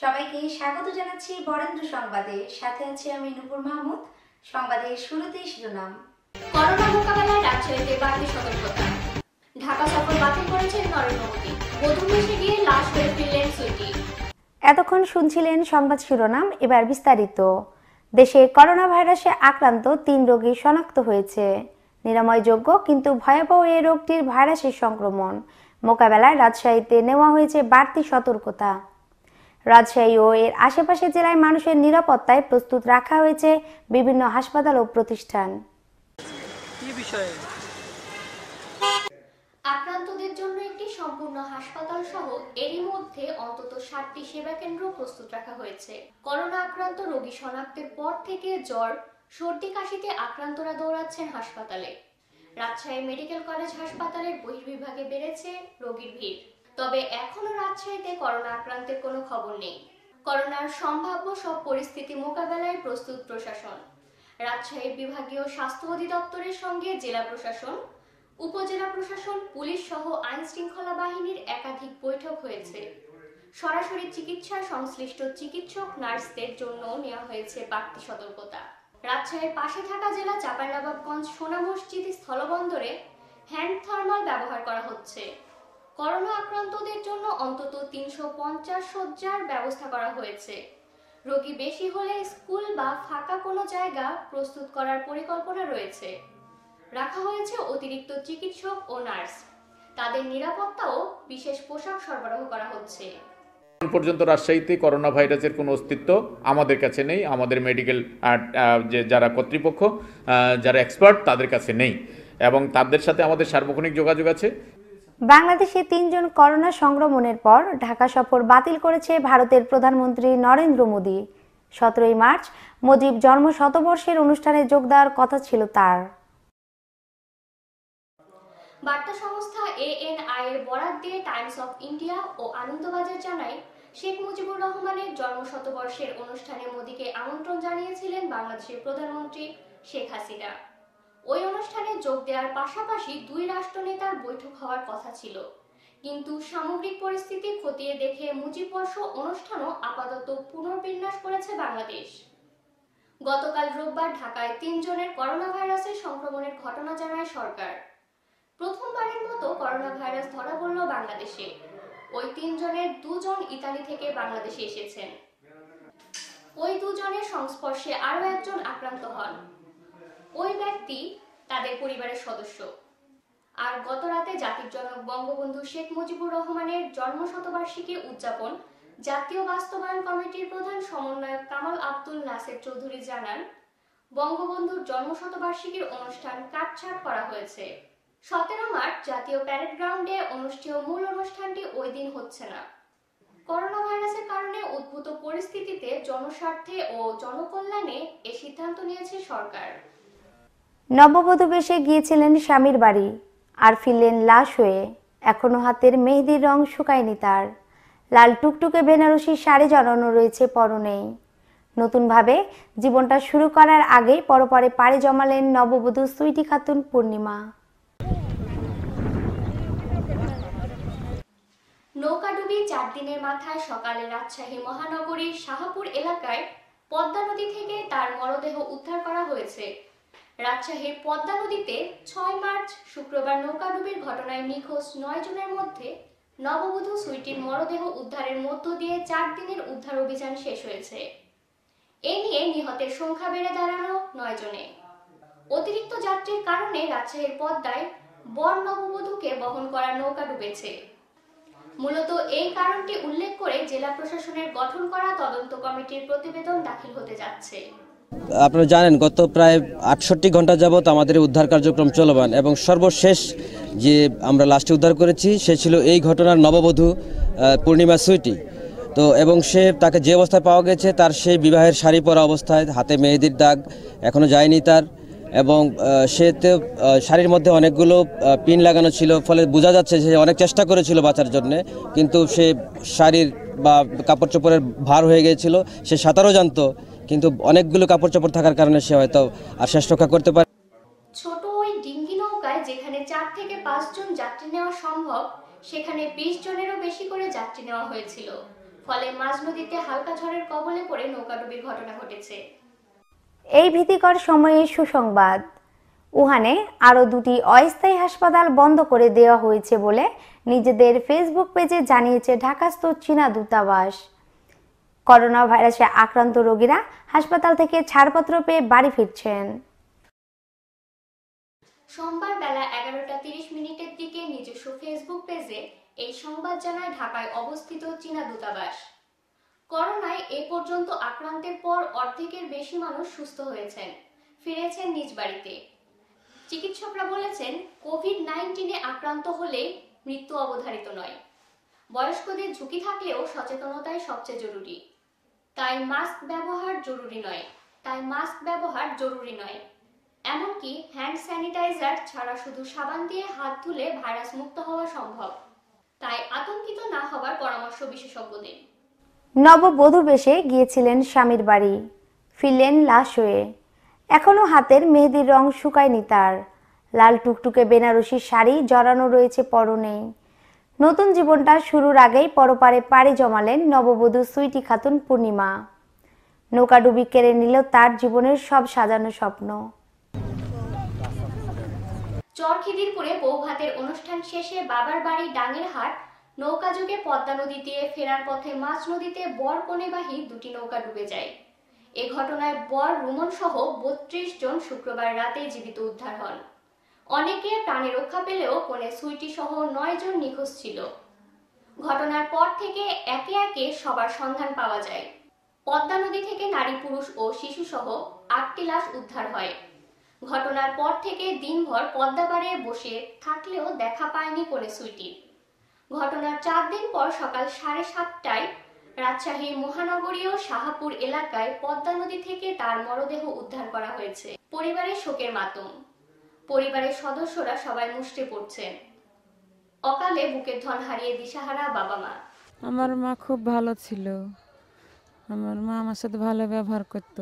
সবাইকে স্বাগত জানাচ্ছি বরেন্দ্র সংবাদে সাথে আছি আমি নূপুর মাহমুদ সংবাদে শুরুতে শিরোনাম করোনা মোকাবেলায় রাজশাহীতে বাড়তি সতর্কতা ঢাকা সফর বাতিল করেছেন নরেন্দ্র মোদী মধু গিয়ে লাশ হয়ে ফিরলেন সুইটি এতক্ষণ শুনছিলেন সংবাদ শিরোনাম এবার বিস্তারিত দেশে করোনা ভাইরাসে আক্রান্ত তিন রোগী শনাক্ত হয়েছে নিরাময়যোগ্য কিন্তু ভয়াবহ এ রোগটির ভাইরাসের সংক্রমণ মোকাবেলায় রাজশাহীতে নেওয়া হয়েছে বাড়তি সতর্কতা রাজশাহী ও এর আশেপাশের জেলায় মানুষের নিরাপত্তায় প্রস্তুত রাখা হয়েছে বিভিন্ন হাসপাতাল ও প্রতিষ্ঠান আক্রান্তদের জন্য একটি সম্পূর্ণ হাসপাতাল সহ এরই মধ্যে অন্তত সাতটি সেবা কেন্দ্র প্রস্তুত রাখা হয়েছে করোনা আক্রান্ত রোগী শনাক্তের পর থেকে জ্বর সর্দি কাশিতে আক্রান্তরা দৌড়াচ্ছেন হাসপাতালে রাজশাহী মেডিকেল কলেজ হাসপাতালের বহির্বিভাগে বেড়েছে রোগীর ভিড় তবে এখনও রাজশাহীতে করোনা আক্রান্তের কোনো খবর নেই করোনার সম্ভাব্য সব পরিস্থিতি মোকাবেলায় প্রস্তুত প্রশাসন রাজশাহীর বিভাগীয় স্বাস্থ্য অধিদপ্তরের সঙ্গে জেলা প্রশাসন উপজেলা প্রশাসন পুলিশ সহ আইন শৃঙ্খলা বাহিনীর একাধিক বৈঠক হয়েছে সরাসরি চিকিৎসা সংশ্লিষ্ট চিকিৎসক নার্সদের জন্য নেওয়া হয়েছে বাড়তি সতর্কতা রাজশাহীর পাশে থাকা জেলা চাপাইনবাবগঞ্জ সোনা মসজিদ স্থলবন্দরে হ্যান্ড থার্মাল ব্যবহার করা হচ্ছে করোনা আক্রান্তদের জন্য অন্তত তিনশো পঞ্চাশ শয্যার ব্যবস্থা করা হয়েছে রোগী বেশি হলে স্কুল বা ফাঁকা কোনো জায়গা প্রস্তুত করার পরিকল্পনা রয়েছে রাখা হয়েছে অতিরিক্ত চিকিৎসক ও নার্স তাদের নিরাপত্তাও বিশেষ পোশাক সরবরাহ করা হচ্ছে পর্যন্ত রাজশাহীতে করোনা ভাইরাসের কোনো অস্তিত্ব আমাদের কাছে নেই আমাদের মেডিকেল যে যারা কর্তৃপক্ষ যারা এক্সপার্ট তাদের কাছে নেই এবং তাদের সাথে আমাদের সার্বক্ষণিক যোগাযোগ আছে বাংলাদেশে তিনজন করোনা সংক্রমণের পর ঢাকা সফর বাতিল করেছে ভারতের প্রধানমন্ত্রী নরেন্দ্র মোদী সতেরোই মার্চ মোদীর জন্ম শতবর্ষের অনুষ্ঠানে যোগ দেওয়ার কথা ছিল তার বার্তা সংস্থা এএনআই এর বরাত দিয়ে টাইমস অফ ইন্ডিয়া ও আনন্দবাজার জানায় শেখ মুজিবুর রহমানের জন্ম শতবর্ষের অনুষ্ঠানে মোদীকে আমন্ত্রণ জানিয়েছিলেন বাংলাদেশের প্রধানমন্ত্রী শেখ হাসিনা ওই অনুষ্ঠানে যোগ দেওয়ার পাশাপাশি দুই রাষ্ট্রনেতার বৈঠক হওয়ার কথা ছিল কিন্তু সামগ্রিক পরিস্থিতি খতিয়ে দেখে মুজিবর্ষ অনুষ্ঠানও আপাতত পুনর্বিন্যাস করেছে বাংলাদেশ গতকাল রোববার ঢাকায় তিনজনের করোনা ভাইরাসের সংক্রমণের ঘটনা জানায় সরকার প্রথমবারের মতো করোনা ভাইরাস ধরা পড়ল বাংলাদেশে ওই তিনজনের দুজন ইতালি থেকে বাংলাদেশে এসেছেন ওই দুজনের সংস্পর্শে আরও একজন আক্রান্ত হন ওই ব্যক্তি তাদের পরিবারের সদস্য আর গত রাতে জাতির জনক বঙ্গবন্ধু শেখ মুজিবুর রহমানের জন্মশতবার্ষিকী উদযাপন জাতীয় বাস্তবায়ন কমিটির প্রধান সমন্বয়ক কামাল আব্দুল নাসের চৌধুরী জানান বঙ্গবন্ধুর জন্মশতবার্ষিকীর অনুষ্ঠান কাটছাট করা হয়েছে সতেরো মার্চ জাতীয় প্যারেড গ্রাউন্ডে অনুষ্ঠেয় মূল অনুষ্ঠানটি ওই দিন হচ্ছে না করোনা ভাইরাসের কারণে উদ্ভূত পরিস্থিতিতে জনস্বার্থে ও জনকল্যাণে এ সিদ্ধান্ত নিয়েছে সরকার নববধূ বেশে গিয়েছিলেন স্বামীর বাড়ি আর ফিরলেন লাশ হয়ে এখনো হাতের মেহেদির রং শুকায়নি তার লাল টুকটুকে বেনারসি শাড়ি জড়ানো রয়েছে পরনেই নতুনভাবে জীবনটা শুরু করার আগে পরপরে পাড়ে জমালেন নববধূ সুইটি খাতুন পূর্ণিমা নৌকা ডুবি চার দিনের মাথায় সকালে রাজশাহী মহানগরীর শাহপুর এলাকায় পদ্মা নদী থেকে তার মরদেহ উদ্ধার করা হয়েছে রাজশাহীর পদ্মা নদীতে ছয় মার্চ শুক্রবার নৌকাডুবির ঘটনায় নিখোঁজ নয় জনের মধ্যে নববধূ সুইটির মরদেহ উদ্ধারের মধ্য দিয়ে চার দিনের উদ্ধার অভিযান শেষ হয়েছে এ নিয়ে নিহতের সংখ্যা বেড়ে দাঁড়ানো নয় জনে অতিরিক্ত যাত্রীর কারণে রাজশাহীর পদ্মায় বর নববধূকে বহন করা নৌকা ডুবেছে মূলত এই কারণটি উল্লেখ করে জেলা প্রশাসনের গঠন করা তদন্ত কমিটির প্রতিবেদন দাখিল হতে যাচ্ছে আপনারা জানেন গত প্রায় আটষট্টি ঘন্টা যাবৎ আমাদের উদ্ধার কার্যক্রম চলমান এবং সর্বশেষ যে আমরা লাস্টে উদ্ধার করেছি সে ছিল এই ঘটনার নববধূ পূর্ণিমা সুইটি তো এবং সে তাকে যে অবস্থায় পাওয়া গেছে তার সেই বিবাহের শাড়ি পরা অবস্থায় হাতে মেহেদির দাগ এখনও যায়নি তার এবং সে তো শাড়ির মধ্যে অনেকগুলো পিন লাগানো ছিল ফলে বোঝা যাচ্ছে যে অনেক চেষ্টা করেছিল বাঁচার জন্যে কিন্তু সে শাড়ির বা কাপড় চোপড়ের ভার হয়ে গিয়েছিল সে সাঁতারও জানতো কিন্তু অনেকগুলো কাপড় চোপড় থাকার কারণে সে হয়তো আর শেষ রক্ষা করতে পারে ছোট ওই ডিঙ্গি নৌকায় যেখানে চার থেকে পাঁচজন যাত্রী নেওয়া সম্ভব সেখানে বিশ জনেরও বেশি করে যাত্রী নেওয়া হয়েছিল ফলে মাঝ নদীতে হালকা ঝড়ের কবলে পড়ে নৌকাডুবির ঘটনা ঘটেছে এই ভীতিকর সময়ে সুসংবাদ উহানে আরও দুটি অস্থায়ী হাসপাতাল বন্ধ করে দেওয়া হয়েছে বলে নিজেদের ফেসবুক পেজে জানিয়েছে ঢাকাস্থ চীনা দূতাবাস করোনা ভাইরাসে আক্রান্ত রোগীরা হাসপাতাল থেকে ছাড়পত্র পেয়ে বাড়ি ফিরছেন সোমবার বেলা এগারোটা তিরিশ মিনিটের দিকে নিজস্ব ফেসবুক পেজে এই সংবাদ জানায় ঢাকায় অবস্থিত চীনা দূতাবাস করোনায় এ পর্যন্ত আক্রান্তের পর অর্ধেকের বেশি মানুষ সুস্থ হয়েছেন ফিরেছেন নিজ বাড়িতে চিকিৎসকরা বলেছেন কোভিড নাইন্টিনে আক্রান্ত হলে মৃত্যু অবধারিত নয় বয়স্কদের ঝুঁকি থাকলেও সচেতনতাই সবচেয়ে জরুরি তাই মাস্ক ব্যবহার জরুরি নয় তাই মাস্ক ব্যবহার জরুরি নয় এমনকি হ্যান্ড স্যানিটাইজার ছাড়া শুধু সাবান দিয়ে হাত ধুলে ভাইরাস মুক্ত হওয়া সম্ভব তাই আতঙ্কিত না হবার পরামর্শ বিশেষজ্ঞদের নববধূ বেশে গিয়েছিলেন স্বামীর বাড়ি ফিরলেন লাশ হয়ে এখনও হাতের মেহেদির রং শুকায়নি তার লাল টুকটুকে বেনারসির শাড়ি জড়ানো রয়েছে পরনে নতুন জীবনটা শুরুর আগেই পরপারে পাড়ি জমালেন নববধূ সুইটি খাতুন পূর্ণিমা নৌকাডুবি কেড়ে নিল তার জীবনের সব সাজানো স্বপ্ন চরখিদিরপুরে বৌভাতের অনুষ্ঠান শেষে বাবার বাড়ি ডাঙের হাট যুগে পদ্মা নদী দিয়ে ফেরার পথে মাছ নদীতে বর কনেবাহী দুটি নৌকা ডুবে যায় এ ঘটনায় বর রুমন সহ বত্রিশ জন শুক্রবার রাতে জীবিত উদ্ধার হন অনেকে প্রাণে রক্ষা পেলেও কনে সুইটি সহ নয় জন নিখোঁজ ছিল ঘটনার পর থেকে একে একে সবার সন্ধান পাওয়া যায় পদ্মা নদী থেকে নারী পুরুষ ও শিশু সহ আটটি লাশ উদ্ধার হয় ঘটনার পর থেকে দিনভর পদ্মাবারে বসে থাকলেও দেখা পায়নি কনে সুইটি ঘটনার চার দিন পর সকাল সাড়ে সাতটায় রাজশাহীর মহানগরীয় শাহাপুর এলাকায় পদ্মা নদী থেকে তার মরদেহ উদ্ধার করা হয়েছে পরিবারের শোকের মাতম পরিবারের সদস্যরা সবাই মুষ্টে পড়ছেন অকালে বুকের ধন হারিয়ে দিশাহারা বাবা মা আমার মা খুব ভালো ছিল আমার মা আমার সাথে ভালো ব্যবহার করত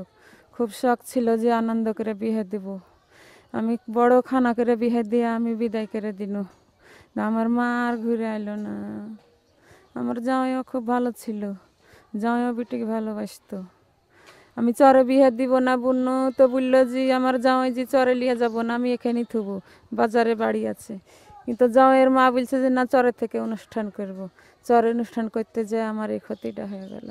খুব শখ ছিল যে আনন্দ করে বিয়ে দেব আমি বড় খানা করে বিয়ে দিয়ে আমি বিদায় করে দিন আমার মা আর ঘুরে আইলো না আমার জামাইও খুব ভালো ছিল জামাইও বিটিকে ভালোবাসতো আমি চরে বিহা দিব না বুন তো বলল যে আমার জামাই যে চরে লিয়ে যাব না আমি এখানেই থুব বাজারে বাড়ি আছে কিন্তু জামাইয়ের মা বলছে যে না চরের থেকে অনুষ্ঠান করব। চরে অনুষ্ঠান করতে যে আমার এই ক্ষতিটা হয়ে গেল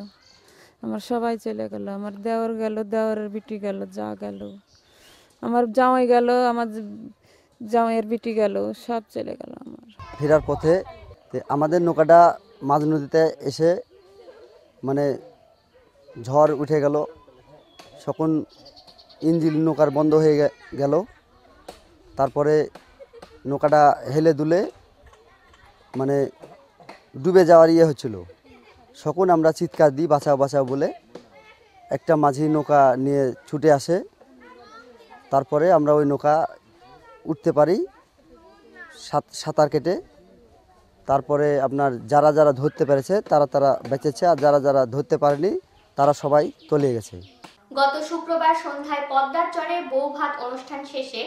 আমার সবাই চলে গেল আমার দেওর গেল দেওরের বিটি গেল যা গেল আমার জামাই গেল আমার জামাইয়ের বিটি গেল সব চলে গেল আমার ফেরার পথে আমাদের নৌকাটা মাঝ নদীতে এসে মানে ঝড় উঠে গেল তখন ইঞ্জিন নৌকার বন্ধ হয়ে গেল তারপরে নৌকাটা হেলে দুলে মানে ডুবে যাওয়ার ইয়ে হচ্ছিল তখন আমরা চিৎকার দিই বাঁচাও বাঁচাও বলে একটা মাঝি নৌকা নিয়ে ছুটে আসে তারপরে আমরা ওই নৌকা উঠতে পারি সাঁতার কেটে তারপরে আপনার যারা যারা ধরতে পেরেছে তারা তারা বেঁচেছে আর যারা যারা ধরতে পারেনি তারা সবাই তলিয়ে গেছে গত শুক্রবার সন্ধ্যায় পদ্মার চরে বৌভাত অনুষ্ঠান শেষে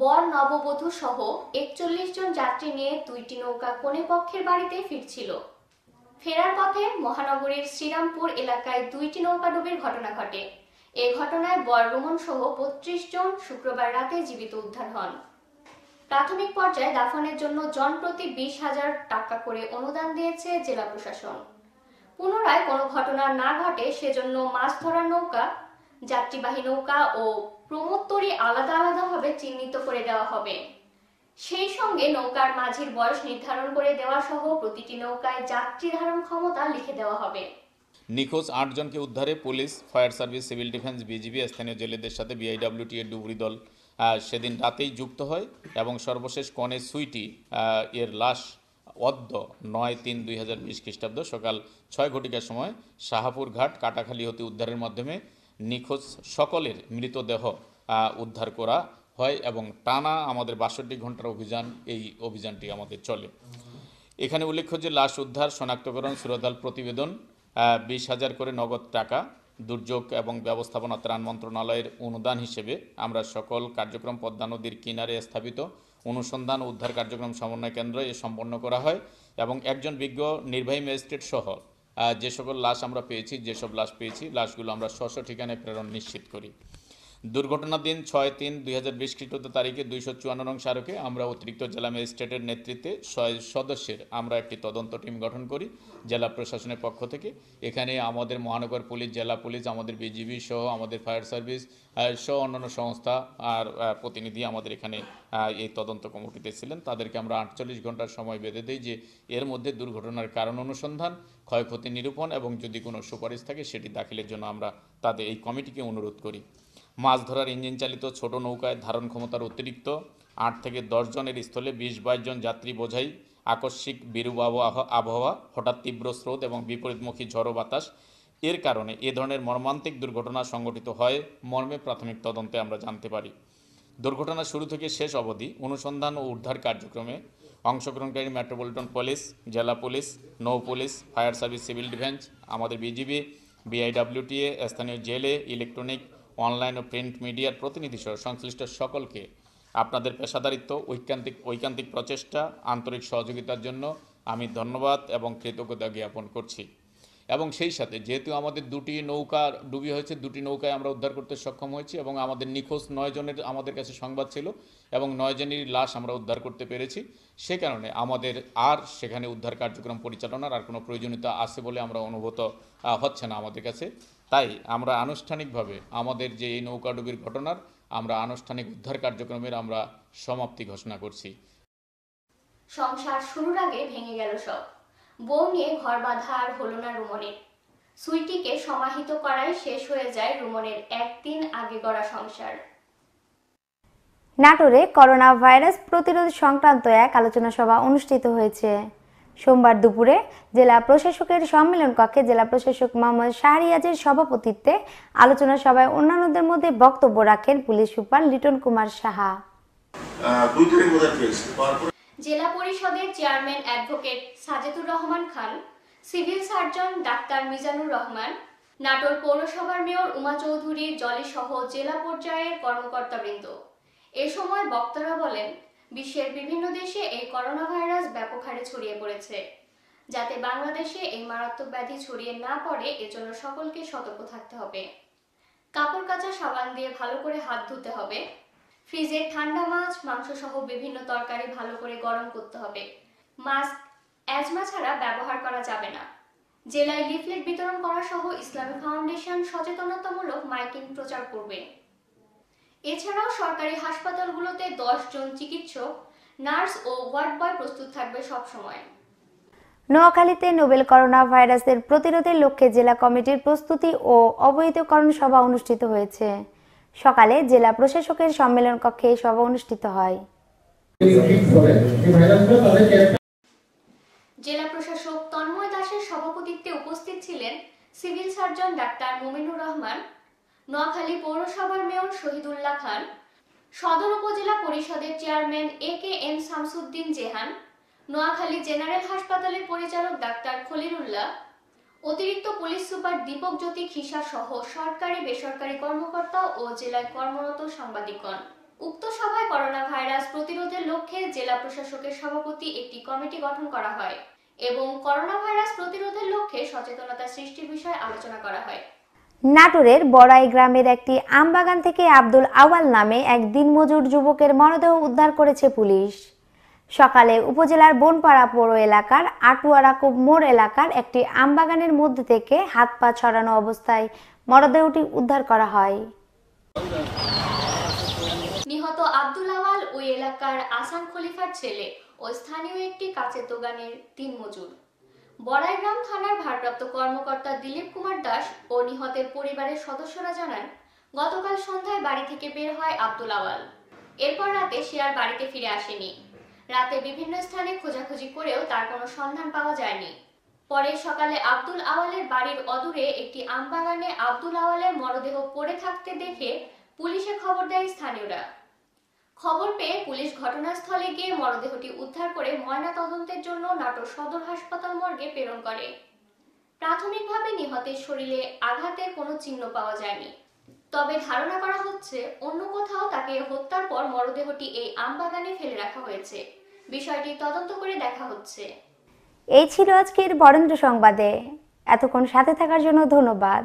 বর নববধূ সহ একচল্লিশ জন যাত্রী নিয়ে দুইটি নৌকা কোনে পক্ষের বাড়িতে ফিরছিল ফেরার পথে মহানগরীর শ্রীরামপুর এলাকায় দুইটি নৌকা ডুবির ঘটনা ঘটে এ ঘটনায় বর্গমন সহ বত্রিশ জন শুক্রবার রাতে জীবিত উদ্ধার হন প্রাথমিক পর্যায়ে দাফনের জন্য জনপ্রতি বিশ হাজার টাকা করে অনুদান দিয়েছে জেলা প্রশাসন পুনরায় কোনো ঘটনা না ঘটে সেজন্য মাছ ধরার নৌকা যাত্রীবাহী নৌকা ও প্রমোত্তরি আলাদা আলাদাভাবে চিহ্নিত করে দেওয়া হবে সেই সঙ্গে নৌকার মাঝির বয়স নির্ধারণ করে দেওয়া সহ প্রতিটি নৌকায় যাত্রী ধারণ ক্ষমতা লিখে দেওয়া হবে নিখোঁজ আটজনকে উদ্ধারে police fire service civil defence BGB স্থানীয় জেলেদের সাথে বিআইডব্লিউটি এর ডুবুরি দল সেদিন রাতেই যুক্ত হয় এবং সর্বশেষ কনে সুইটি এর লাশ অদ্য নয় তিন দুই হাজার বিশ খ্রিস্টাব্দ সকাল ছয় ঘটিকার সময় শাহাপুর ঘাট কাটাখালী হতে উদ্ধারের মাধ্যমে নিখোঁজ সকলের মৃতদেহ উদ্ধার করা হয় এবং টানা আমাদের বাষট্টি ঘন্টার অভিযান এই অভিযানটি আমাদের চলে এখানে উল্লেখ্য যে লাশ উদ্ধার শনাক্তকরণ সুরদাল প্রতিবেদন বিশ হাজার করে নগদ টাকা দুর্যোগ এবং ব্যবস্থাপনা ত্রাণ মন্ত্রণালয়ের অনুদান হিসেবে আমরা সকল কার্যক্রম পদ্মা নদীর কিনারে স্থাপিত অনুসন্ধান উদ্ধার কার্যক্রম সমন্বয় কেন্দ্র এ সম্পন্ন করা হয় এবং একজন বিজ্ঞ নির্বাহী ম্যাজিস্ট্রেট সহ যে সকল লাশ আমরা পেয়েছি যেসব লাশ পেয়েছি লাশগুলো আমরা স্ব ঠিকানায় প্রেরণ নিশ্চিত করি দুর্ঘটনার দিন ছয় তিন দুই হাজার বিশ খ্রিস্টাব্দ তারিখে দুইশো চুয়ান্ন নং সারকে আমরা অতিরিক্ত জেলা ম্যাজিস্ট্রেটের নেতৃত্বে ছয় সদস্যের আমরা একটি তদন্ত টিম গঠন করি জেলা প্রশাসনের পক্ষ থেকে এখানে আমাদের মহানগর পুলিশ জেলা পুলিশ আমাদের বিজিবি সহ আমাদের ফায়ার সার্ভিস সহ অন্যান্য সংস্থা আর প্রতিনিধি আমাদের এখানে এই তদন্ত কমিটিতে ছিলেন তাদেরকে আমরা আটচল্লিশ ঘন্টার সময় বেঁধে দিই যে এর মধ্যে দুর্ঘটনার কারণ অনুসন্ধান ক্ষয়ক্ষতি নিরূপণ এবং যদি কোনো সুপারিশ থাকে সেটি দাখিলের জন্য আমরা তাদের এই কমিটিকে অনুরোধ করি মাছ ধরার ইঞ্জিন চালিত ছোট নৌকায় ধারণ ক্ষমতার অতিরিক্ত আট থেকে দশ জনের স্থলে বিশ বাইশ জন যাত্রী বোঝাই আকস্মিক বিরূপ আবহাওয়া হঠাৎ তীব্র স্রোত এবং বিপরীতমুখী ঝড়ো বাতাস এর কারণে এ ধরনের মর্মান্তিক দুর্ঘটনা সংঘটিত হয় মর্মে প্রাথমিক তদন্তে আমরা জানতে পারি দুর্ঘটনা শুরু থেকে শেষ অবধি অনুসন্ধান ও উদ্ধার কার্যক্রমে অংশগ্রহণকারী মেট্রোপলিটন পুলিশ জেলা পুলিশ নৌ police fire service civil defence আমাদের বিজিবি বিআইডব্লিউটিএ স্থানীয় জেলে ইলেকট্রনিক অনলাইন ও প্রিন্ট মিডিয়ার প্রতিনিধিসহ সংশ্লিষ্ট সকলকে আপনাদের পেশাদারিত্ব ঐকান্তিক ঐকান্তিক প্রচেষ্টা আন্তরিক সহযোগিতার জন্য আমি ধন্যবাদ এবং কৃতজ্ঞতা জ্ঞাপন করছি এবং সেই সাথে যেহেতু আমাদের দুটি নৌকা ডুবি হয়েছে দুটি নৌকায় আমরা উদ্ধার করতে সক্ষম হয়েছি এবং আমাদের নিখোঁজ নয়জনের আমাদের কাছে সংবাদ ছিল এবং নয়জনের লাশ আমরা উদ্ধার করতে পেরেছি সে কারণে আমাদের আর সেখানে উদ্ধার কার্যক্রম পরিচালনার আর কোনো প্রয়োজনীয়তা আছে বলে আমরা অনুভূত হচ্ছে না আমাদের কাছে তাই আমরা আনুষ্ঠানিকভাবে আমাদের যে এই নৌকাডুবির ঘটনার আমরা আনুষ্ঠানিক উদ্ধার কার্যক্রমের আমরা সমাপ্তি ঘোষণা করছি সংসার শুরুর আগে ভেঙে গেল সব বউ নিয়ে ঘর বাঁধা আর হলো না রুমনের সুইটিকে সমাহিত করায় শেষ হয়ে যায় রুমনের একদিন আগে গড়া সংসার নাটোরে করোনা ভাইরাস প্রতিরোধ সংক্রান্ত এক আলোচনা সভা অনুষ্ঠিত হয়েছে সোমবার দুপুরে জেলা প্রশাসকের সম্মেলন কক্ষে জেলা প্রশাসক মোহাম্মদ শাহরিয়াজের সভাপতিত্বে আলোচনা সভায় অন্যান্যদের মধ্যে বক্তব্য রাখেন পুলিশ সুপার লিটন কুমার সাহা দুই তারিখ জেলা পরিষদের chairman advocate Sajedur Rahman Khan civil surgeon doctor Mizanur Rahman Natore পৌরসভার মেয়র উমা চৌধুরী জলে সহ জেলা পর্যায়ের কর্মকর্তাবৃন্দ এ সময় বক্তারা বলেন বিশ্বের বিভিন্ন দেশে এই করোনা ভাইরাস ব্যাপক হারে ছড়িয়ে পড়েছে যাতে বাংলাদেশে এই মারাত্মক ব্যাধি ছড়িয়ে না পড়ে এজন্য সকলকে সতর্ক থাকতে হবে কাপড় কাচা সাবান দিয়ে ভালো করে হাত ধুতে হবে ফ্রিজে ঠান্ডা মাছ মাংস সহ বিভিন্ন তরকারি ভালো করে গরম করতে হবে মাস্ক অ্যাজমা ছাড়া ব্যবহার করা যাবে না জেলায় লিফলেট বিতরণ করা সহ ইসলামী ফাউন্ডেশন সচেতনতামূলক মাইকিং প্রচার করবে এছাড়াও সরকারি হাসপাতালগুলোতে দশ জন চিকিৎসক নার্স ও ওয়ার্ড বয় প্রস্তুত থাকবে সবসময় নোয়াখালীতে নোবেল করোনা ভাইরাসের প্রতিরোধের লক্ষ্যে জেলা কমিটির প্রস্তুতি ও অবৈধকরণ সভা অনুষ্ঠিত হয়েছে সকালে জেলা প্রশাসকের সম্মেলন কক্ষে সভা অনুষ্ঠিত হয় জেলা প্রশাসক তন্ময় দাসের সভাপতিত্বে উপস্থিত ছিলেন civil surgeon doctor Mominur Rahman Noakhali পৌরসভার মেয়র শহীদুল্লাহ খান সদর উপজেলা পরিষদের chairman A K M Shamsuddin Jehan Noakhali general হাসপাতালের পরিচালক ডাক্তার খলিলুল্লাহ অতিরিক্ত পুলিশ সুপার দীপক জ্যোতি খিসা সহ সরকারি বেসরকারি কর্মকর্তা ও জেলায় কর্মরত সাংবাদিকগণ উক্ত সভায় করোনা ভাইরাস প্রতিরোধের লক্ষ্যে জেলা প্রশাসকের সভাপতি একটি কমিটি গঠন করা হয় এবং করোনা ভাইরাস প্রতিরোধের লক্ষ্যে সচেতনতা সৃষ্টির বিষয়ে আলোচনা করা হয় নাটোরের বড়াই গ্রামের একটি আমবাগান থেকে আব্দুল আওয়াল নামে এক দিনমজুর যুবকের মরদেহ উদ্ধার করেছে পুলিশ সকালে উপজেলার বনপাড়া পৌর এলাকার আটুয়ারা মোড় এলাকার একটি আমবাগানের মধ্যে থেকে হাত পা ছড়ানো অবস্থায় মরদেহটি উদ্ধার করা হয় নিহত আব্দুল আওয়াল ওই এলাকার আসান খলিফার ছেলে ও স্থানীয় একটি কাঁচের দোকানের তিন মজুর বড়াইগ্রাম থানার ভারপ্রাপ্ত কর্মকর্তা দিলীপ কুমার দাস ও নিহতের পরিবারের সদস্যরা জানান গতকাল সন্ধ্যায় বাড়ি থেকে বের হয় আব্দুল আওয়াল এরপর রাতে সে আর বাড়িতে ফিরে আসেনি রাতে বিভিন্ন স্থানে খোঁজাখুঁজি করেও তার কোনো সন্ধান পাওয়া যায়নি পরে সকালে আব্দুল আওয়ালের বাড়ির অদূরে একটি আমবাগানে আব্দুল আওয়ালের মরদেহ পড়ে থাকতে দেখে পুলিশে খবর দেয় স্থানীয়রা খবর পেয়ে পুলিশ ঘটনাস্থলে গিয়ে মরদেহটি উদ্ধার করে ময়না তদন্তের জন্য নাটোর সদর হাসপাতাল মর্গে প্রেরণ করে প্রাথমিকভাবে নিহতের শরীরে আঘাতের কোনো চিহ্ন পাওয়া যায়নি তবে ধারণা করা হচ্ছে অন্য কোথাও তাকে হত্যার পর মরদেহটি এই আমবাগানে ফেলে রাখা হয়েছে বিষয়টি তদন্ত করে দেখা হচ্ছে এই ছিল আজকের বরেন্দ্র সংবাদে এতক্ষণ সাথে থাকার জন্য ধন্যবাদ